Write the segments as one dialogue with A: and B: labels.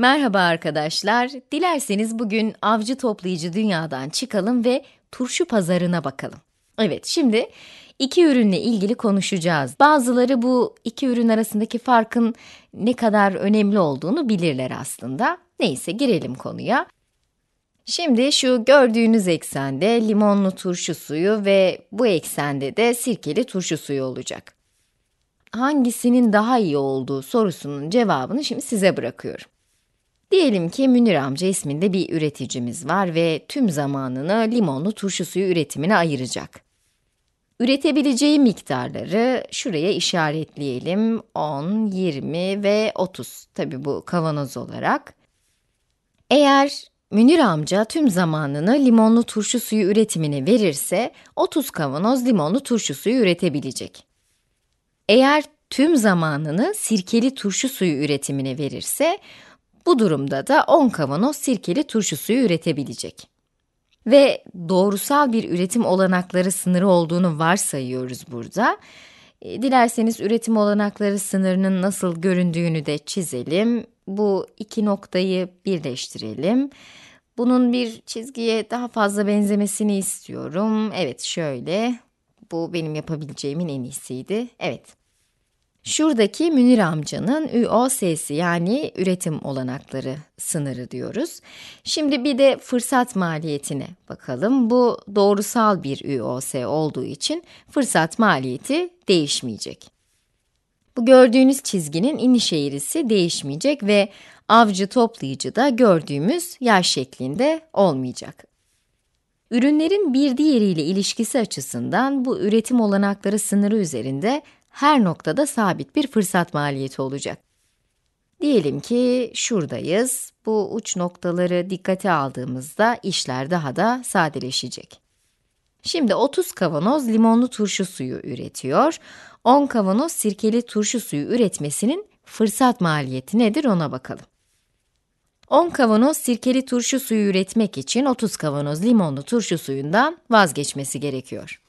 A: Merhaba arkadaşlar, dilerseniz bugün avcı toplayıcı dünyadan çıkalım ve turşu pazarına bakalım. Evet, şimdi iki ürünle ilgili konuşacağız. Bazıları bu iki ürün arasındaki farkın ne kadar önemli olduğunu bilirler aslında. Neyse, girelim konuya. Şimdi şu gördüğünüz eksende limonlu turşu suyu ve bu eksende de sirkeli turşu suyu olacak. Hangisinin daha iyi olduğu sorusunun cevabını şimdi size bırakıyorum. Diyelim ki Münir amca isminde bir üreticimiz var ve tüm zamanını limonlu turşu suyu üretimine ayıracak. Üretebileceği miktarları şuraya işaretleyelim. 10, 20 ve 30. Tabi bu kavanoz olarak. Eğer Münir amca tüm zamanını limonlu turşu suyu üretimine verirse 30 kavanoz limonlu turşu suyu üretebilecek. Eğer tüm zamanını sirkeli turşu suyu üretimine verirse bu durumda da 10 kavanoz sirkeli turşu suyu üretebilecek. Ve doğrusal bir üretim olanakları sınırı olduğunu varsayıyoruz burada. E, dilerseniz üretim olanakları sınırının nasıl göründüğünü de çizelim. Bu iki noktayı birleştirelim. Bunun bir çizgiye daha fazla benzemesini istiyorum. Evet şöyle. Bu benim yapabileceğimin en iyisiydi. Evet. Şuradaki Münir amcanın ÜOS'si yani üretim olanakları sınırı diyoruz. Şimdi bir de fırsat maliyetine bakalım. Bu doğrusal bir ÜOS olduğu için fırsat maliyeti değişmeyecek. Bu gördüğünüz çizginin iniş eğrisi değişmeyecek ve avcı toplayıcı da gördüğümüz yer şeklinde olmayacak. Ürünlerin bir diğeriyle ilişkisi açısından bu üretim olanakları sınırı üzerinde her noktada sabit bir fırsat maliyeti olacak. Diyelim ki şuradayız, bu uç noktaları dikkate aldığımızda işler daha da sadeleşecek. Şimdi 30 kavanoz limonlu turşu suyu üretiyor, 10 kavanoz sirkeli turşu suyu üretmesinin fırsat maliyeti nedir ona bakalım. 10 kavanoz sirkeli turşu suyu üretmek için 30 kavanoz limonlu turşu suyundan vazgeçmesi gerekiyor.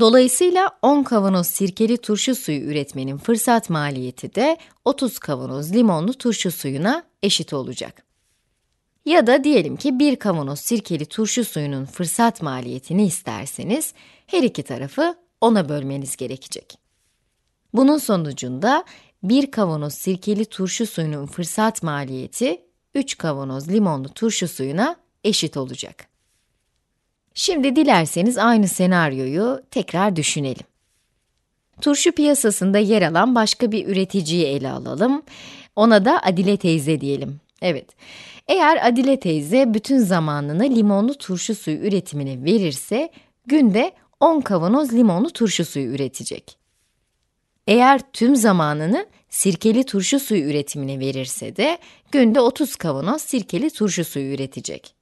A: Dolayısıyla 10 kavanoz sirkeli turşu suyu üretmenin fırsat maliyeti de 30 kavanoz limonlu turşu suyuna eşit olacak. Ya da diyelim ki 1 kavanoz sirkeli turşu suyunun fırsat maliyetini isterseniz her iki tarafı 10'a bölmeniz gerekecek. Bunun sonucunda 1 kavanoz sirkeli turşu suyunun fırsat maliyeti 3 kavanoz limonlu turşu suyuna eşit olacak. Şimdi dilerseniz aynı senaryoyu tekrar düşünelim. Turşu piyasasında yer alan başka bir üreticiyi ele alalım. Ona da Adile teyze diyelim. Evet, eğer Adile teyze bütün zamanını limonlu turşu suyu üretimine verirse, günde 10 kavanoz limonlu turşu suyu üretecek. Eğer tüm zamanını sirkeli turşu suyu üretimine verirse de, günde 30 kavanoz sirkeli turşu suyu üretecek.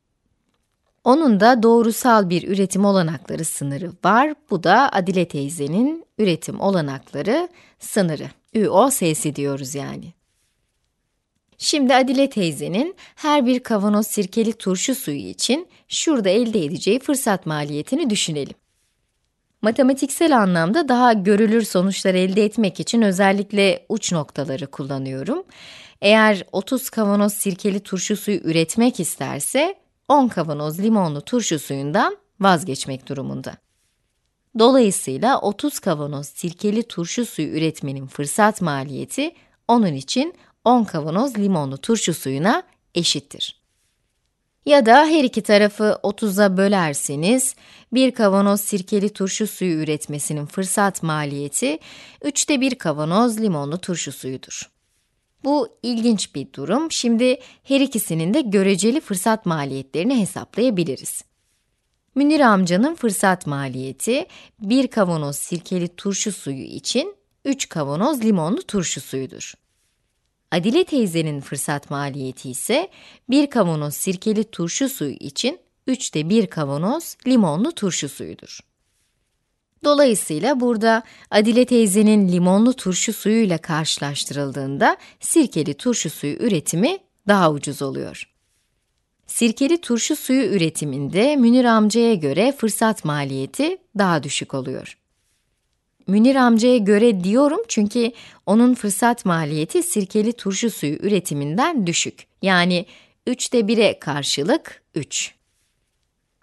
A: Onun da doğrusal bir üretim olanakları sınırı var. Bu da Adile teyzenin üretim olanakları sınırı. ÜOS'si diyoruz yani. Şimdi Adile teyzenin her bir kavanoz sirkeli turşu suyu için şurada elde edeceği fırsat maliyetini düşünelim. Matematiksel anlamda daha görülür sonuçlar elde etmek için özellikle uç noktaları kullanıyorum. Eğer 30 kavanoz sirkeli turşu suyu üretmek isterse 10 kavanoz limonlu turşu suyundan vazgeçmek durumunda. Dolayısıyla 30 kavanoz sirkeli turşu suyu üretmenin fırsat maliyeti onun için 10 kavanoz limonlu turşu suyuna eşittir. Ya da her iki tarafı 30'a bölerseniz, bir kavanoz sirkeli turşu suyu üretmesinin fırsat maliyeti, üçte bir kavanoz limonlu turşu suyudur. Bu ilginç bir durum. Şimdi her ikisinin de göreceli fırsat maliyetlerini hesaplayabiliriz. Münir amcanın fırsat maliyeti bir kavanoz sirkeli turşu suyu için 3 kavanoz limonlu turşu suyudur. Adile teyzenin fırsat maliyeti ise bir kavanoz sirkeli turşu suyu için 3'te 1 kavanoz limonlu turşu suyudur. Dolayısıyla burada Adile teyzenin limonlu turşu suyuyla karşılaştırıldığında sirkeli turşu suyu üretimi daha ucuz oluyor. Sirkeli turşu suyu üretiminde Münir amcaya göre fırsat maliyeti daha düşük oluyor. Münir amcaya göre diyorum çünkü onun fırsat maliyeti sirkeli turşu suyu üretiminden düşük. Yani 3'te 1'e karşılık 3.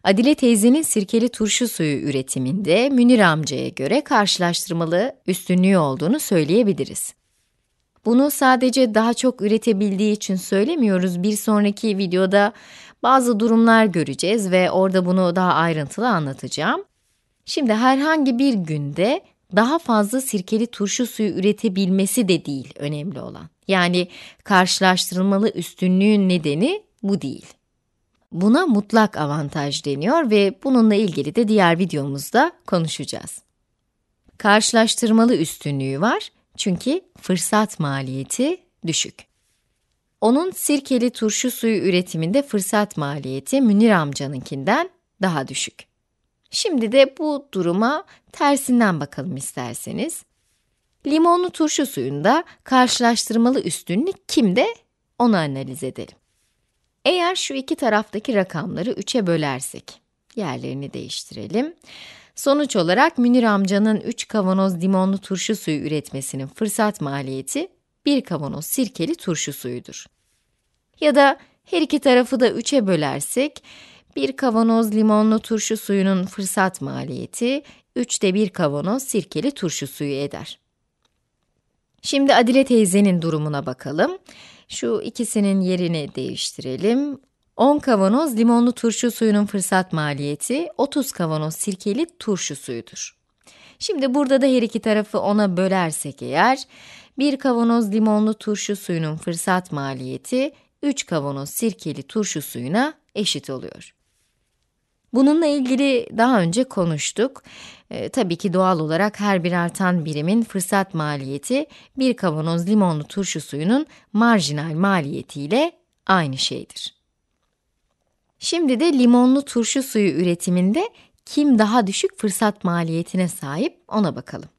A: Adile teyzenin sirkeli turşu suyu üretiminde Münir amcaya göre karşılaştırmalı üstünlüğü olduğunu söyleyebiliriz. Bunu sadece daha çok üretebildiği için söylemiyoruz. Bir sonraki videoda bazı durumlar göreceğiz ve orada bunu daha ayrıntılı anlatacağım. Şimdi herhangi bir günde daha fazla sirkeli turşu suyu üretebilmesi de değil önemli olan. Yani karşılaştırılmalı üstünlüğün nedeni bu değil. Buna mutlak avantaj deniyor ve bununla ilgili de diğer videomuzda konuşacağız. Karşılaştırmalı üstünlüğü var çünkü fırsat maliyeti düşük. Onun sirkeli turşu suyu üretiminde fırsat maliyeti Münir amcanınkinden daha düşük. Şimdi de bu duruma tersinden bakalım isterseniz. Limonlu turşu suyunda karşılaştırmalı üstünlük kimde? Onu analiz edelim. Eğer şu iki taraftaki rakamları 3'e bölersek, yerlerini değiştirelim. Sonuç olarak Münir amcanın 3 kavanoz limonlu turşu suyu üretmesinin fırsat maliyeti 1 kavanoz sirkeli turşu suyudur. Ya da her iki tarafı da 3'e bölersek, 1 kavanoz limonlu turşu suyunun fırsat maliyeti 3'te 1 kavanoz sirkeli turşu suyu eder. Şimdi Adile teyzenin durumuna bakalım. Şu ikisinin yerini değiştirelim. 10 kavanoz limonlu turşu suyunun fırsat maliyeti 30 kavanoz sirkeli turşu suyudur. Şimdi burada da her iki tarafı ona bölersek eğer, 1 kavanoz limonlu turşu suyunun fırsat maliyeti 3 kavanoz sirkeli turşu suyuna eşit oluyor. Bununla ilgili daha önce konuştuk. E, tabii ki doğal olarak her bir artan birimin fırsat maliyeti bir kavanoz limonlu turşu suyunun marjinal maliyetiyle aynı şeydir. Şimdi de limonlu turşu suyu üretiminde kim daha düşük fırsat maliyetine sahip ona bakalım.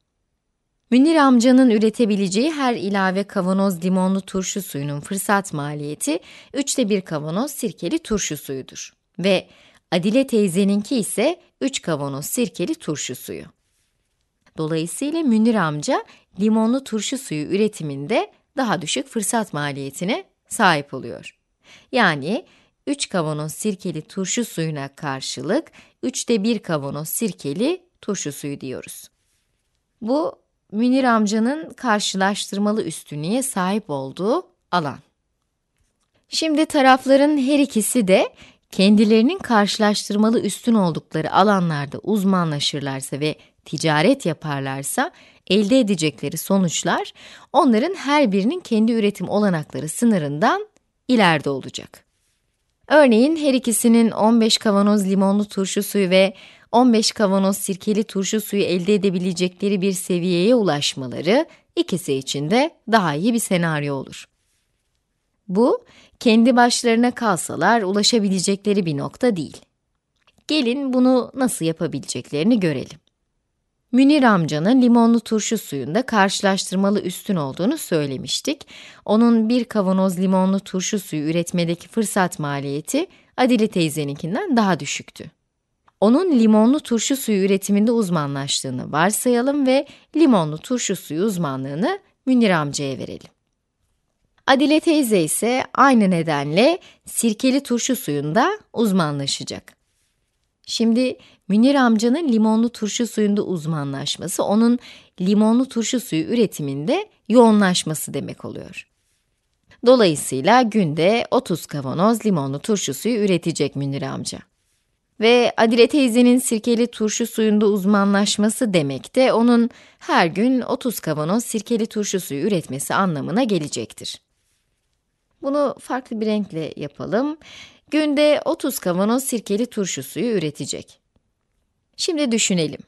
A: Münir amcanın üretebileceği her ilave kavanoz limonlu turşu suyunun fırsat maliyeti 3'te 1 kavanoz sirkeli turşu suyudur. Ve Adile teyzeninki ise 3 kavanoz sirkeli turşu suyu. Dolayısıyla Münir amca limonlu turşu suyu üretiminde daha düşük fırsat maliyetine sahip oluyor. Yani 3 kavanoz sirkeli turşu suyuna karşılık 3'te 1 kavanoz sirkeli turşu suyu diyoruz. Bu Münir amcanın karşılaştırmalı üstünlüğe sahip olduğu alan. Şimdi tarafların her ikisi de kendilerinin karşılaştırmalı üstün oldukları alanlarda uzmanlaşırlarsa ve ticaret yaparlarsa elde edecekleri sonuçlar onların her birinin kendi üretim olanakları sınırından ileride olacak. Örneğin her ikisinin 15 kavanoz limonlu turşu suyu ve 15 kavanoz sirkeli turşu suyu elde edebilecekleri bir seviyeye ulaşmaları ikisi için de daha iyi bir senaryo olur. Bu, kendi başlarına kalsalar ulaşabilecekleri bir nokta değil. Gelin bunu nasıl yapabileceklerini görelim. Münir amcanın limonlu turşu suyunda karşılaştırmalı üstün olduğunu söylemiştik. Onun bir kavanoz limonlu turşu suyu üretmedeki fırsat maliyeti Adile teyzeninkinden daha düşüktü. Onun limonlu turşu suyu üretiminde uzmanlaştığını varsayalım ve limonlu turşu suyu uzmanlığını Münir amcaya verelim. Adile teyze ise aynı nedenle sirkeli turşu suyunda uzmanlaşacak. Şimdi Münir amcanın limonlu turşu suyunda uzmanlaşması onun limonlu turşu suyu üretiminde yoğunlaşması demek oluyor. Dolayısıyla günde 30 kavanoz limonlu turşu suyu üretecek Münir amca. Ve Adile teyzenin sirkeli turşu suyunda uzmanlaşması demek de onun her gün 30 kavanoz sirkeli turşu suyu üretmesi anlamına gelecektir. Bunu farklı bir renkle yapalım. Günde 30 kavanoz sirkeli turşu suyu üretecek. Şimdi düşünelim.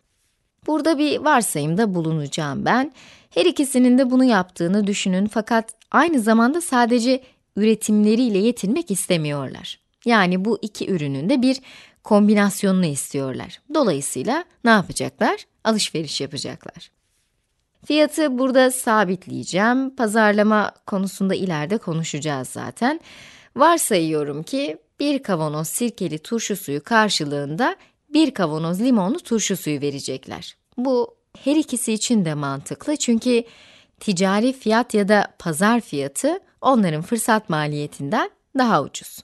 A: Burada bir varsayımda bulunacağım ben. Her ikisinin de bunu yaptığını düşünün fakat aynı zamanda sadece üretimleriyle yetinmek istemiyorlar. Yani bu iki ürünün de bir kombinasyonunu istiyorlar. Dolayısıyla ne yapacaklar? Alışveriş yapacaklar. Fiyatı burada sabitleyeceğim. Pazarlama konusunda ileride konuşacağız zaten. Varsayıyorum ki bir kavanoz sirkeli turşu suyu karşılığında bir kavanoz limonlu turşu suyu verecekler. Bu her ikisi için de mantıklı çünkü ticari fiyat ya da pazar fiyatı onların fırsat maliyetinden daha ucuz.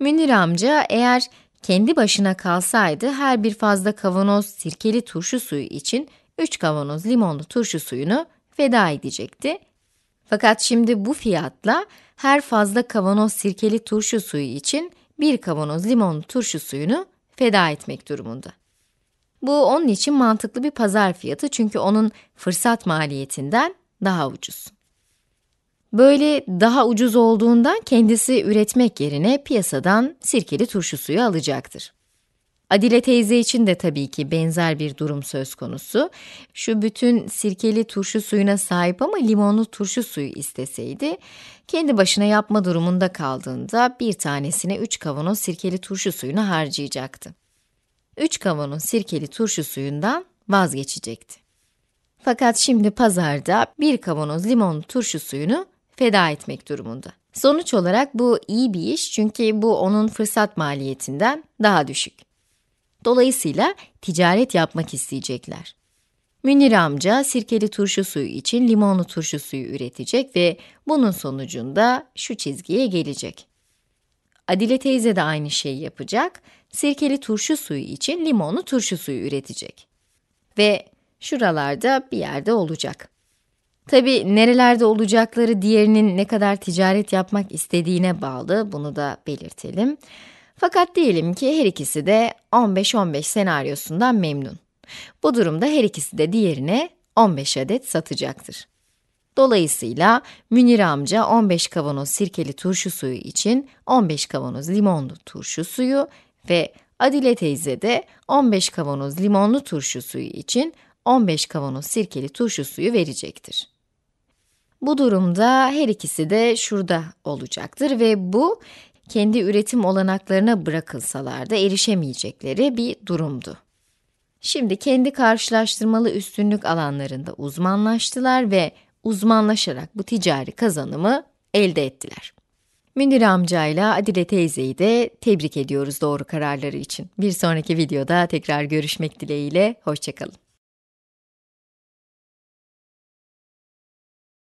A: Münir amca eğer kendi başına kalsaydı her bir fazla kavanoz sirkeli turşu suyu için 3 kavanoz limonlu turşu suyunu veda edecekti. Fakat şimdi bu fiyatla her fazla kavanoz sirkeli turşu suyu için bir kavanoz limonlu turşu suyunu feda etmek durumunda. Bu onun için mantıklı bir pazar fiyatı çünkü onun fırsat maliyetinden daha ucuz. Böyle daha ucuz olduğundan kendisi üretmek yerine piyasadan sirkeli turşu suyu alacaktır. Adile teyze için de tabii ki benzer bir durum söz konusu. Şu bütün sirkeli turşu suyuna sahip ama limonlu turşu suyu isteseydi, kendi başına yapma durumunda kaldığında bir tanesine 3 kavanoz sirkeli turşu suyunu harcayacaktı. 3 kavanoz sirkeli turşu suyundan vazgeçecekti. Fakat şimdi pazarda bir kavanoz limonlu turşu suyunu feda etmek durumunda. Sonuç olarak bu iyi bir iş çünkü bu onun fırsat maliyetinden daha düşük. Dolayısıyla ticaret yapmak isteyecekler. Münir amca sirkeli turşu suyu için limonlu turşu suyu üretecek ve bunun sonucunda şu çizgiye gelecek. Adile teyze de aynı şeyi yapacak. Sirkeli turşu suyu için limonlu turşu suyu üretecek. Ve şuralarda bir yerde olacak. Tabi nerelerde olacakları diğerinin ne kadar ticaret yapmak istediğine bağlı, bunu da belirtelim. Fakat diyelim ki her ikisi de 15-15 senaryosundan memnun. Bu durumda her ikisi de diğerine 15 adet satacaktır. Dolayısıyla Münir amca 15 kavanoz sirkeli turşu suyu için 15 kavanoz limonlu turşu suyu ve Adile teyze de 15 kavanoz limonlu turşu suyu için 15 kavanoz sirkeli turşu suyu verecektir. Bu durumda her ikisi de şurada olacaktır ve bu kendi üretim olanaklarına bırakılsalar da erişemeyecekleri bir durumdu. Şimdi kendi karşılaştırmalı üstünlük alanlarında uzmanlaştılar ve uzmanlaşarak bu ticari kazanımı elde ettiler. Münir amcayla Adile teyzeyi de tebrik ediyoruz doğru kararları için. Bir sonraki videoda tekrar görüşmek dileğiyle, hoşçakalın.